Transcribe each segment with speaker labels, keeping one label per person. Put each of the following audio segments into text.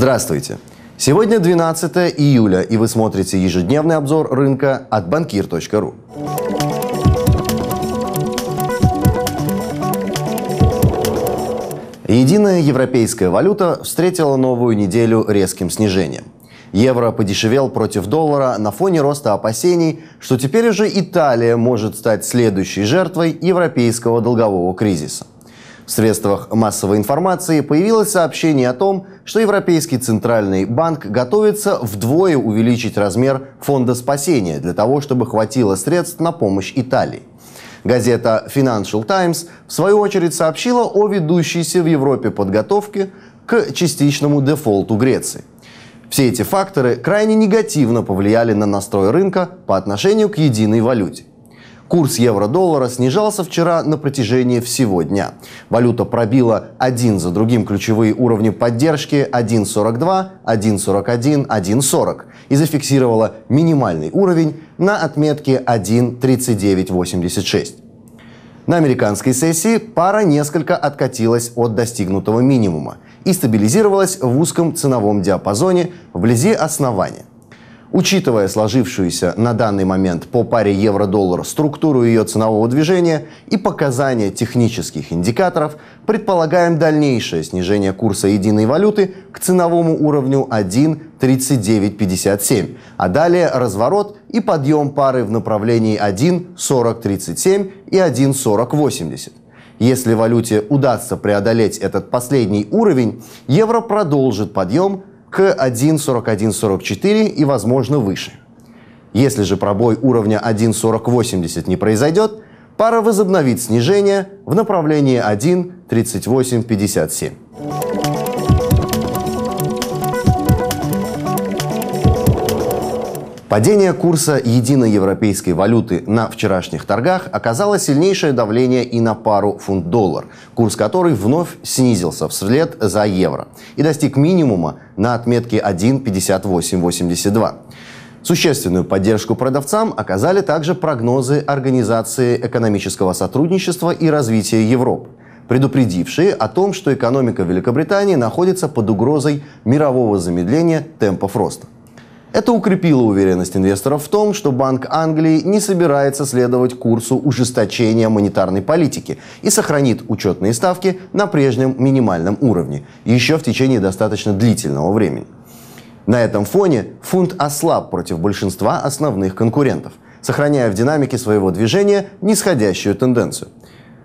Speaker 1: Здравствуйте! Сегодня 12 июля, и вы смотрите ежедневный обзор рынка от банкир.ру. Единая европейская валюта встретила новую неделю резким снижением. Евро подешевел против доллара на фоне роста опасений, что теперь уже Италия может стать следующей жертвой европейского долгового кризиса. В средствах массовой информации появилось сообщение о том, что Европейский Центральный банк готовится вдвое увеличить размер фонда спасения для того, чтобы хватило средств на помощь Италии. Газета Financial Times в свою очередь сообщила о ведущейся в Европе подготовке к частичному дефолту Греции. Все эти факторы крайне негативно повлияли на настрой рынка по отношению к единой валюте. Курс евро-доллара снижался вчера на протяжении всего дня. Валюта пробила один за другим ключевые уровни поддержки 1.42, 1.41, 1.40 и зафиксировала минимальный уровень на отметке 1.3986. На американской сессии пара несколько откатилась от достигнутого минимума и стабилизировалась в узком ценовом диапазоне вблизи основания. Учитывая сложившуюся на данный момент по паре евро-доллар структуру ее ценового движения и показания технических индикаторов, предполагаем дальнейшее снижение курса единой валюты к ценовому уровню 1.3957, а далее разворот и подъем пары в направлении 1.4037 и 1.4080. Если валюте удастся преодолеть этот последний уровень, евро продолжит подъем к 1.4144 и, возможно, выше. Если же пробой уровня 1.4080 не произойдет, пара возобновит снижение в направлении 1.3857. Падение курса единой европейской валюты на вчерашних торгах оказало сильнейшее давление и на пару фунт-доллар, курс которой вновь снизился вслед за евро и достиг минимума на отметке 1.5882. Существенную поддержку продавцам оказали также прогнозы Организации экономического сотрудничества и развития Европы, предупредившие о том, что экономика Великобритании находится под угрозой мирового замедления темпов роста. Это укрепило уверенность инвесторов в том, что Банк Англии не собирается следовать курсу ужесточения монетарной политики и сохранит учетные ставки на прежнем минимальном уровне еще в течение достаточно длительного времени. На этом фоне фунт ослаб против большинства основных конкурентов, сохраняя в динамике своего движения нисходящую тенденцию.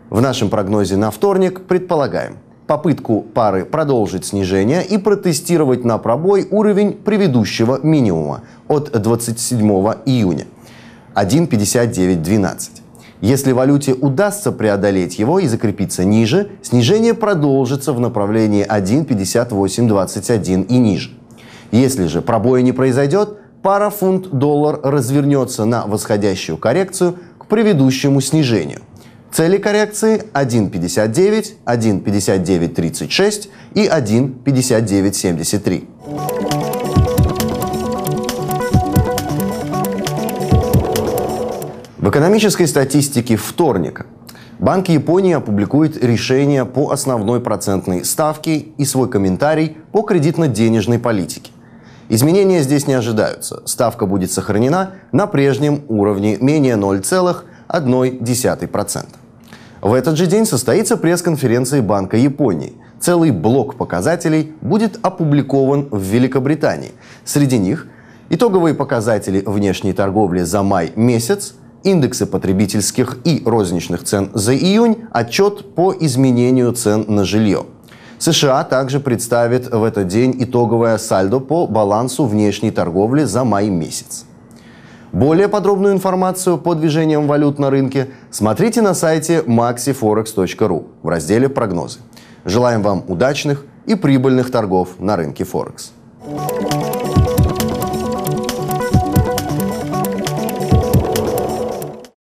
Speaker 1: В нашем прогнозе на вторник предполагаем – попытку пары продолжить снижение и протестировать на пробой уровень предыдущего минимума от 27 июня 1.5912. Если валюте удастся преодолеть его и закрепиться ниже, снижение продолжится в направлении 1.5821 и ниже. Если же пробоя не произойдет, пара фунт-доллар развернется на восходящую коррекцию к предыдущему снижению – Цели коррекции 1.59, 1.59.36 и 1.59.73. В экономической статистике вторника Банк Японии опубликует решение по основной процентной ставке и свой комментарий по кредитно-денежной политике. Изменения здесь не ожидаются. Ставка будет сохранена на прежнем уровне менее 0,1%. В этот же день состоится пресс-конференция Банка Японии. Целый блок показателей будет опубликован в Великобритании. Среди них итоговые показатели внешней торговли за май месяц, индексы потребительских и розничных цен за июнь, отчет по изменению цен на жилье. США также представит в этот день итоговое сальдо по балансу внешней торговли за май месяц. Более подробную информацию по движениям валют на рынке смотрите на сайте maxiforex.ru в разделе «Прогнозы». Желаем вам удачных и прибыльных торгов на рынке Форекс.